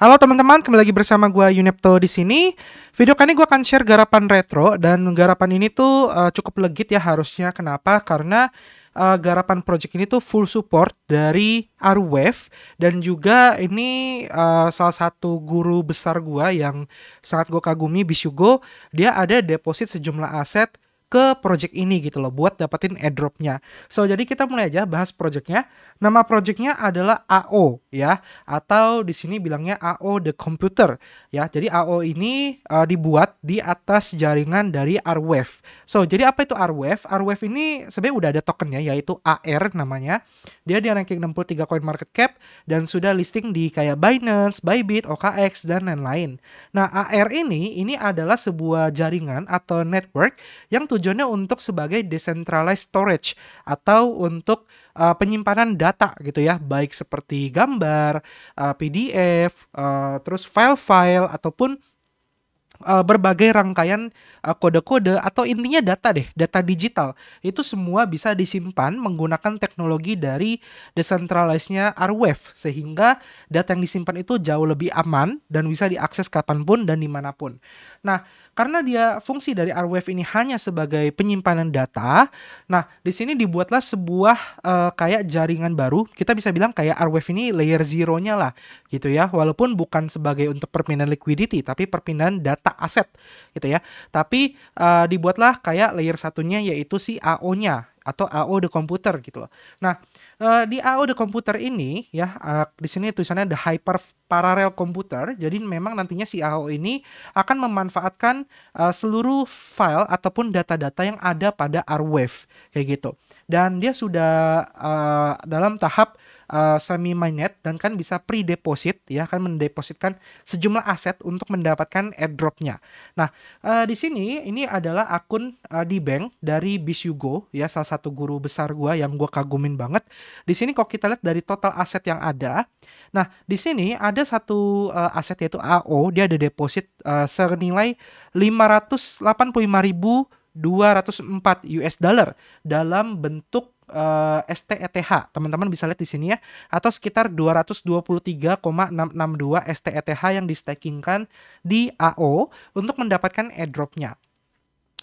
Halo teman-teman, kembali lagi bersama gue Yunepto di sini. Video kali ini gue akan share garapan retro dan garapan ini tuh uh, cukup legit ya harusnya. Kenapa? Karena uh, garapan project ini tuh full support dari Arwave dan juga ini uh, salah satu guru besar gue yang sangat gue kagumi Bisugo Dia ada deposit sejumlah aset ke project ini gitu loh buat dapetin airdropnya. So jadi kita mulai aja bahas projectnya. Nama projectnya adalah AO ya atau di sini bilangnya AO the computer ya. Jadi AO ini uh, dibuat di atas jaringan dari Arweave. So jadi apa itu Arweave? Arweave ini sebenarnya udah ada tokennya yaitu AR namanya. Dia di ranking 63 coin market cap dan sudah listing di kayak Binance, Bybit, OKX dan lain-lain. Nah AR ini ini adalah sebuah jaringan atau network yang tujuan tujuannya untuk sebagai decentralized storage atau untuk uh, penyimpanan data gitu ya, baik seperti gambar, uh, eh, PDF, uh, eh, terus file-file ataupun uh, berbagai rangkaian eh, kode-kode uh, atau intinya data deh, data digital. Itu semua bisa disimpan menggunakan teknologi dari decentralized-nya Arweave sehingga data yang disimpan itu jauh lebih aman dan bisa diakses kapanpun dan dimanapun. Nah, karena dia fungsi dari Arweave ini hanya sebagai penyimpanan data, nah di sini dibuatlah sebuah uh, kayak jaringan baru. Kita bisa bilang kayak Arweave ini layer zero-nya lah, gitu ya. Walaupun bukan sebagai untuk perpindahan liquidity, tapi perpindahan data aset gitu ya. Tapi uh, dibuatlah kayak layer satunya yaitu si AO-nya atau AO the computer gitu loh. Nah, eh, di AO the computer ini ya eh, di sini tulisannya the hyper parallel computer. Jadi memang nantinya si AO ini akan memanfaatkan seluruh file ataupun data-data yang ada pada r wave kayak gitu. Dan dia sudah dalam tahap Eh, semi mainnet dan kan bisa pre-deposit ya kan mendepositkan sejumlah aset untuk mendapatkan airdropnya. Nah uh, di sini ini adalah akun uh, di bank dari Bisugo ya salah satu guru besar gua yang gua kagumin banget. Di sini kalau kita lihat dari total aset yang ada, nah di sini ada satu uh, aset yaitu AO dia ada deposit uh, senilai 585 ribu 204 US dollar dalam bentuk uh, eh, STETH. Teman-teman bisa lihat di sini ya atau sekitar 223,662 STETH yang di distakingkan di AO untuk mendapatkan airdropnya.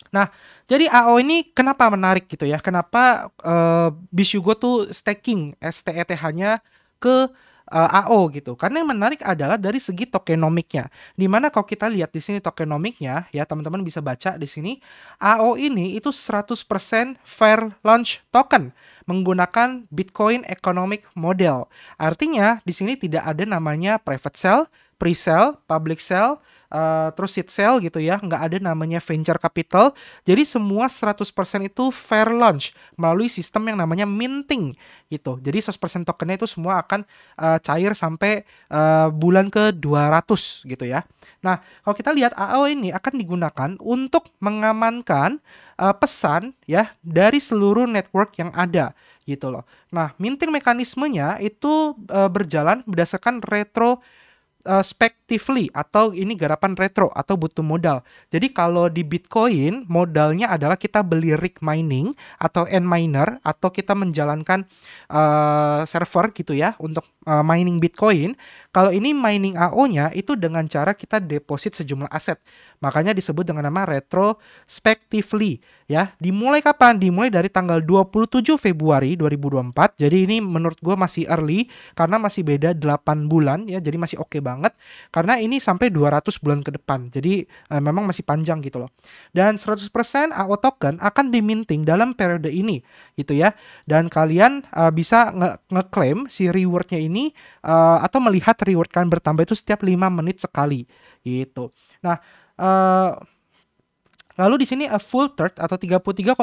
Nah, jadi AO ini kenapa menarik gitu ya? Kenapa uh, Bishugo tuh staking STETH-nya ke uh, eh, AO gitu. Karena yang menarik adalah dari segi tokenomiknya. Dimana kalau kita lihat di sini tokenomiknya, ya teman-teman bisa baca di sini, AO ini itu 100% fair launch token menggunakan Bitcoin Economic Model. Artinya di sini tidak ada namanya private sell, pre sell, public sell. Eh, terus seed sale gitu ya, nggak ada namanya venture capital. Jadi semua 100% itu fair launch melalui sistem yang namanya minting gitu. Jadi 100% tokennya itu semua akan uh, cair sampai uh, bulan ke 200 gitu ya. Nah, kalau kita lihat AO ini akan digunakan untuk mengamankan uh, pesan ya dari seluruh network yang ada gitu loh. Nah, minting mekanismenya itu uh, berjalan berdasarkan retro uh, atau ini garapan retro atau butuh modal. Jadi kalau di Bitcoin modalnya adalah kita beli rig mining atau n miner atau kita menjalankan uh, server gitu ya untuk uh, mining Bitcoin. Kalau ini mining AO-nya itu dengan cara kita deposit sejumlah aset. Makanya disebut dengan nama retrospectively ya. Dimulai kapan? Dimulai dari tanggal 27 Februari 2024. Jadi ini menurut gue masih early karena masih beda 8 bulan ya. Jadi masih oke okay banget karena ini sampai 200 bulan ke depan. Jadi eh, memang masih panjang gitu loh. Dan 100% AO token akan diminting dalam periode ini gitu ya. Dan kalian uh, bisa ngeklaim nge si rewardnya ini uh, atau melihat reward kalian bertambah itu setiap 5 menit sekali gitu. Nah, uh, Lalu di sini a full third atau 33,3%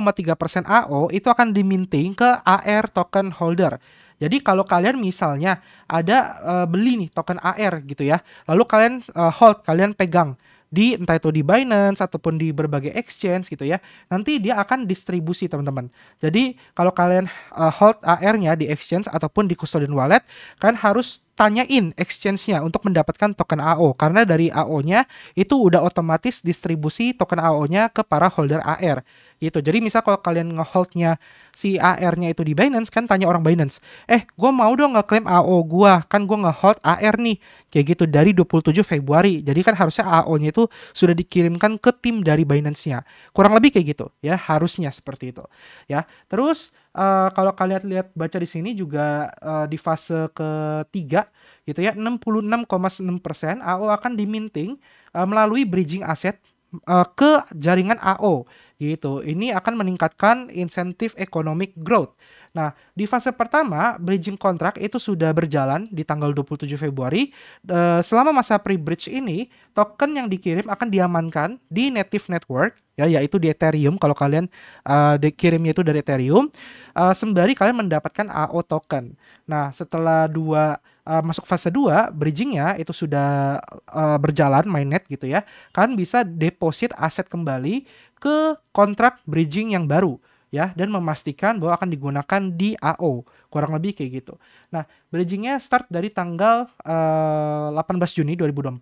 AO itu akan diminting ke AR token holder. Jadi kalau kalian misalnya ada uh, beli nih token AR gitu ya, lalu kalian uh, hold, kalian pegang di entah itu di Binance ataupun di berbagai exchange gitu ya. Nanti dia akan distribusi teman-teman. Jadi kalau kalian uh, hold AR-nya di exchange ataupun di custodian wallet, kalian harus tanyain exchange-nya untuk mendapatkan token AO karena dari AO-nya itu udah otomatis distribusi token AO-nya ke para holder AR gitu. Jadi misal kalau kalian ngeholdnya si AR-nya itu di Binance kan tanya orang Binance, eh gue mau dong ngeklaim AO gue, kan gue ngehold AR nih, kayak gitu dari 27 Februari. Jadi kan harusnya AO-nya itu sudah dikirimkan ke tim dari Binance-nya. Kurang lebih kayak gitu ya, harusnya seperti itu ya. Terus uh, kalau kalian lihat baca di sini juga uh, di fase ketiga gitu ya 66,6% AO akan diminting uh, melalui bridging aset ke jaringan AO gitu. Ini akan meningkatkan insentif economic growth. Nah, di fase pertama, bridging kontrak itu sudah berjalan di tanggal 27 Februari. E, selama masa pre-bridge ini, token yang dikirim akan diamankan di native network, ya yaitu di Ethereum kalau kalian e, dikirimnya itu dari Ethereum, e, sembari kalian mendapatkan AO token. Nah, setelah dua e, masuk fase 2, bridgingnya itu sudah e, berjalan mainnet gitu ya. Kalian bisa deposit aset kembali ke kontrak bridging yang baru ya dan memastikan bahwa akan digunakan di AO kurang lebih kayak gitu. Nah, bridgingnya start dari tanggal uh, eh, 18 Juni 2024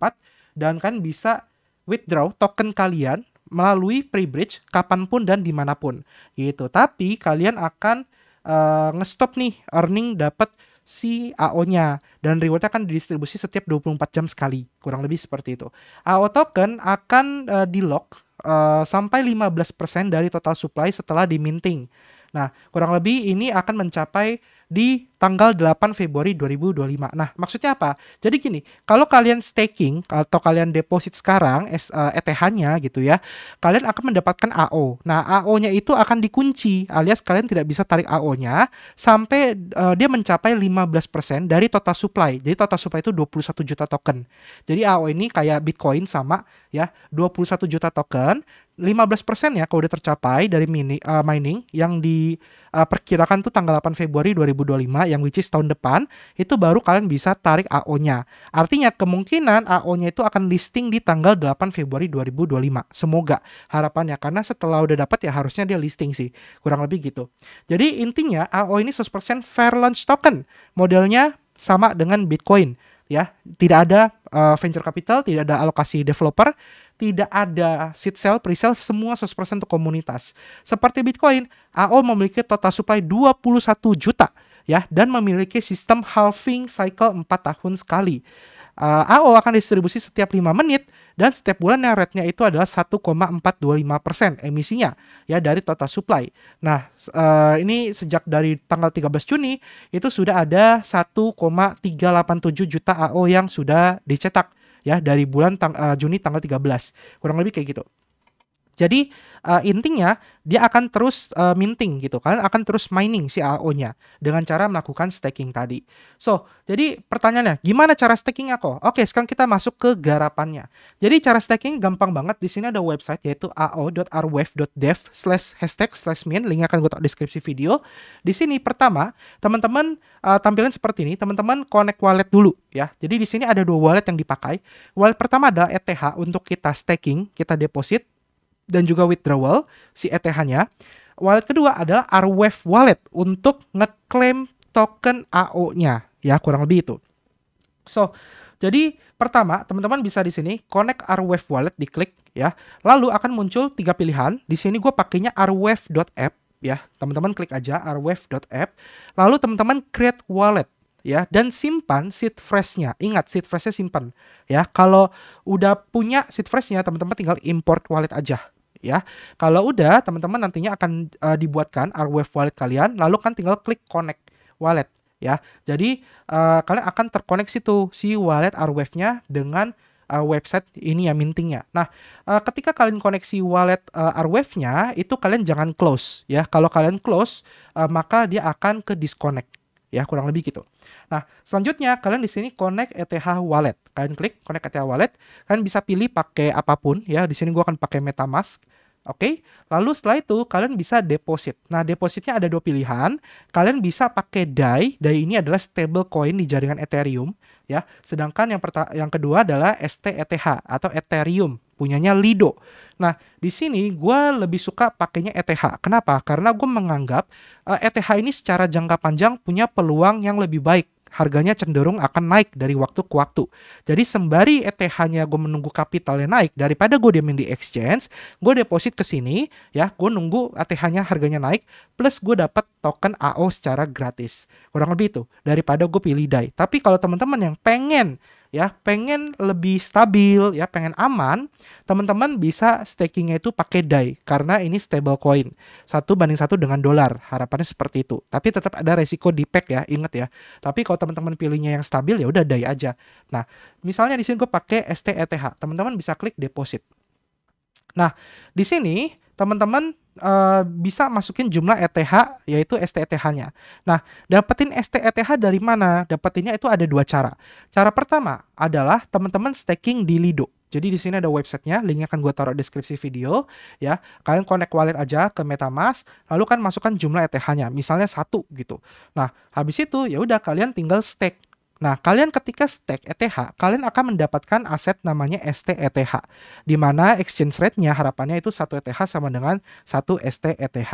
dan kan bisa withdraw token kalian melalui pre-bridge kapanpun dan dimanapun gitu. Tapi kalian akan uh, ngestop nih earning dapat si AO-nya dan rewardnya akan didistribusi setiap 24 jam sekali kurang lebih seperti itu. AO token akan uh, eh, di lock uh, eh, sampai 15% dari total supply setelah diminting. Nah, kurang lebih ini akan mencapai di tanggal 8 Februari 2025. Nah, maksudnya apa? Jadi gini, kalau kalian staking atau kalian deposit sekarang ETH-nya eh, e gitu ya, kalian akan mendapatkan AO. Nah, AO-nya itu akan dikunci alias kalian tidak bisa tarik AO-nya sampai uh, dia mencapai 15% dari total supply. Jadi total supply itu 21 juta token. Jadi AO ini kayak Bitcoin sama ya, 21 juta token 15% ya kalau udah tercapai dari mini, uh, mining yang diperkirakan eh, uh, tuh tanggal 8 Februari 2025 yang which is tahun depan itu baru kalian bisa tarik AO-nya. Artinya kemungkinan AO-nya itu akan listing di tanggal 8 Februari 2025. Semoga harapannya karena setelah udah dapat ya harusnya dia listing sih. Kurang lebih gitu. Jadi intinya AO ini 100% fair launch token. Modelnya sama dengan Bitcoin ya. Tidak ada uh, venture capital, tidak ada alokasi developer tidak ada seed sale, pre-sale, semua 100% untuk komunitas. Seperti Bitcoin, AO memiliki total supply 21 juta ya dan memiliki sistem halving cycle 4 tahun sekali. Uh, AO akan distribusi setiap 5 menit dan setiap bulan yang rate-nya itu adalah 1,425% emisinya ya dari total supply. Nah, uh, ini sejak dari tanggal 13 Juni itu sudah ada 1,387 juta AO yang sudah dicetak ya dari bulan tang uh, Juni tanggal 13. Kurang lebih kayak gitu. Jadi uh, intinya dia akan terus uh, minting gitu kan, akan terus mining si AO-nya dengan cara melakukan staking tadi. So, jadi pertanyaannya, gimana cara stakingnya kok? Oke, sekarang kita masuk ke garapannya. Jadi cara staking gampang banget. Di sini ada website yaitu aorwavedev hashtag min. Link akan gue taruh deskripsi video. Di sini pertama, teman-teman uh, tampilan seperti ini, teman-teman connect wallet dulu ya. Jadi di sini ada dua wallet yang dipakai. Wallet pertama adalah ETH untuk kita staking, kita deposit dan juga withdrawal si ETH-nya. Wallet kedua adalah Arweave Wallet untuk ngeklaim token AO-nya ya kurang lebih itu. So, jadi pertama teman-teman bisa di sini connect Arweave Wallet diklik ya. Lalu akan muncul tiga pilihan. Di sini gue pakainya arweave.app ya. Teman-teman klik aja arweave.app. Lalu teman-teman create wallet ya dan simpan seed phrase-nya. ingat seed phrase-nya simpan ya kalau udah punya seed phrase-nya teman-teman tinggal import wallet aja ya. Kalau udah, teman-teman nantinya akan uh, dibuatkan Arweave wallet kalian, lalu kan tinggal klik connect wallet ya. Jadi uh, kalian akan terkoneksi tuh si wallet Arweave-nya dengan uh, website ini ya mintingnya. Nah, uh, ketika kalian koneksi wallet uh, nya itu kalian jangan close ya. Kalau kalian close uh, maka dia akan ke disconnect ya kurang lebih gitu. Nah, selanjutnya kalian di sini connect ETH wallet. Kalian klik connect ETH wallet, kalian bisa pilih pakai apapun ya. Di sini gua akan pakai MetaMask. Oke, okay? lalu setelah itu kalian bisa deposit. Nah, depositnya ada dua pilihan. Kalian bisa pakai DAI. DAI ini adalah stable coin di jaringan Ethereum, ya. Sedangkan yang yang kedua adalah STETH atau Ethereum punyanya Lido. Nah, di sini gue lebih suka pakainya ETH. Kenapa? Karena gue menganggap uh, eh, ETH ini secara jangka panjang punya peluang yang lebih baik harganya cenderung akan naik dari waktu ke waktu. Jadi sembari ETH-nya gue menunggu kapitalnya naik, daripada gue diamin di exchange, gue deposit ke sini, ya gue nunggu ETH-nya harganya naik, plus gue dapat token AO secara gratis. Kurang lebih itu, daripada gue pilih DAI. Tapi kalau teman-teman yang pengen ya pengen lebih stabil ya pengen aman teman-teman bisa stakingnya itu pakai DAI karena ini stable coin satu banding satu dengan dolar harapannya seperti itu tapi tetap ada resiko di pack ya inget ya tapi kalau teman-teman pilihnya yang stabil ya udah DAI aja nah misalnya di sini gue pakai STETH teman-teman bisa klik deposit Nah, di sini teman-teman uh, bisa masukin jumlah ETH yaitu STETH-nya. Nah, dapetin STETH dari mana? Dapetinnya itu ada dua cara. Cara pertama adalah teman-teman staking di Lido. Jadi di sini ada websitenya, linknya akan gue taruh deskripsi video ya. Kalian connect wallet aja ke MetaMask, lalu kan masukkan jumlah ETH-nya, misalnya satu gitu. Nah, habis itu ya udah kalian tinggal stake Nah, kalian ketika stake ETH, kalian akan mendapatkan aset namanya ST ETH, di mana exchange rate-nya harapannya itu 1 ETH sama dengan 1 ETH.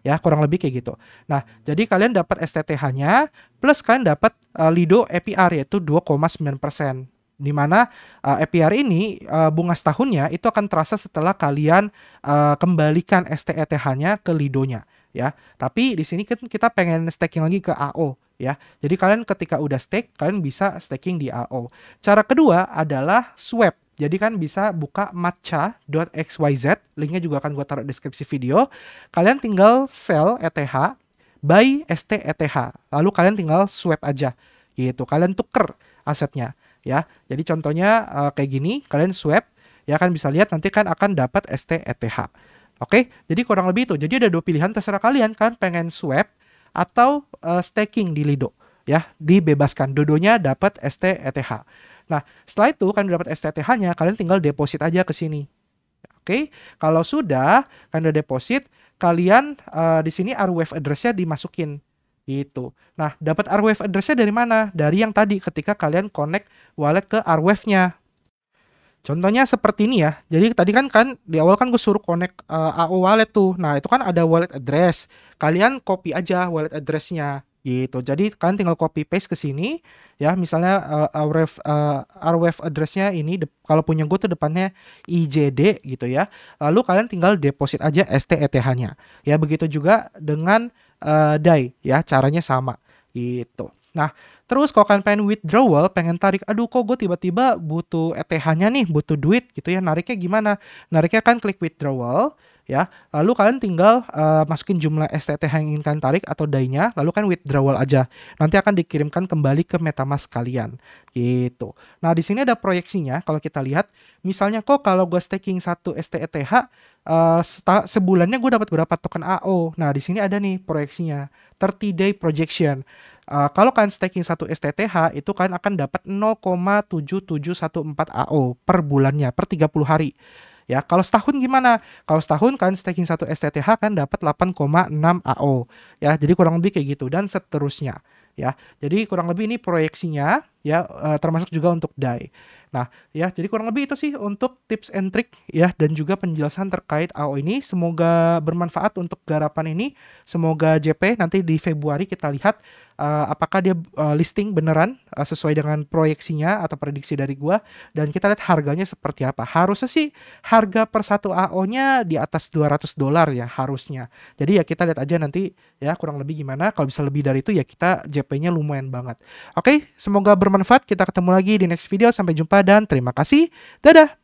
Ya, kurang lebih kayak gitu. Nah, jadi kalian dapat eth nya plus kalian dapat uh, Lido APR e yaitu 2,9% di mana uh, eh, APR e ini uh, bunga setahunnya itu akan terasa setelah kalian uh, kembalikan STETH-nya ke Lidonya. nya ya. Tapi di sini kan kita pengen staking lagi ke AO ya. Jadi kalian ketika udah stake, kalian bisa staking di AO. Cara kedua adalah swap. Jadi kan bisa buka matcha.xyz, linknya juga akan gue taruh deskripsi video. Kalian tinggal sell ETH, buy ST ETH, lalu kalian tinggal swap aja gitu. Kalian tuker asetnya ya. Jadi contohnya uh, kayak gini, kalian swap ya kan bisa lihat nanti kan akan dapat ST ETH. Oke, jadi kurang lebih itu. Jadi ada dua pilihan terserah kalian kan pengen swap atau uh, staking di Lido ya, dibebaskan. Dodonya dapat STETH. Nah, setelah itu kan dapat steth nya kalian tinggal deposit aja ke sini. Oke, kalau sudah kan udah deposit, kalian uh, di sini RWF address-nya dimasukin gitu. Nah, dapat RWF address-nya dari mana? Dari yang tadi ketika kalian connect wallet ke RWF-nya. Contohnya seperti ini ya. Jadi tadi kan kan di awal kan gue suruh connect uh, eh, AU wallet tuh. Nah, itu kan ada wallet address. Kalian copy aja wallet addressnya gitu. Jadi kan tinggal copy paste ke sini ya. Misalnya uh, rwave uh, addressnya ini kalau punya gue tuh depannya IJD gitu ya. Lalu kalian tinggal deposit aja STETH-nya. Ya begitu juga dengan uh, DAI ya, caranya sama gitu. Nah, terus kalau kan pengen withdrawal, pengen tarik, aduh kok gue tiba-tiba butuh ETH-nya nih, butuh duit gitu ya, nariknya gimana? Nariknya kan klik withdrawal, ya. Lalu kalian tinggal uh, masukin jumlah STTH yang ingin kalian tarik atau DAI-nya, lalu kan withdrawal aja. Nanti akan dikirimkan kembali ke MetaMask kalian. Gitu. Nah, di sini ada proyeksinya kalau kita lihat, misalnya kok kalau gue staking satu STETH eh, uh, sebulannya gue dapat berapa token AO. Nah, di sini ada nih proyeksinya, 30 day projection. Uh, kalau kalian staking satu STTH itu kan akan dapat 0,7714 AO per bulannya per 30 hari. Ya, kalau setahun gimana? Kalau setahun kan staking satu STTH kan dapat 8,6 AO. Ya, jadi kurang lebih kayak gitu dan seterusnya ya. Jadi kurang lebih ini proyeksinya ya eh, termasuk juga untuk DAI. Nah, ya jadi kurang lebih itu sih untuk tips and trick ya dan juga penjelasan terkait AO ini semoga bermanfaat untuk garapan ini. Semoga JP nanti di Februari kita lihat uh, apakah dia uh, listing beneran uh, sesuai dengan proyeksinya atau prediksi dari gua dan kita lihat harganya seperti apa. Harusnya sih harga per satu AO-nya di atas 200 dolar ya harusnya. Jadi ya kita lihat aja nanti ya kurang lebih gimana. Kalau bisa lebih dari itu ya kita JP-nya lumayan banget. Oke, semoga bermanfaat. Kita ketemu lagi di next video. Sampai jumpa dan terima kasih. Dadah.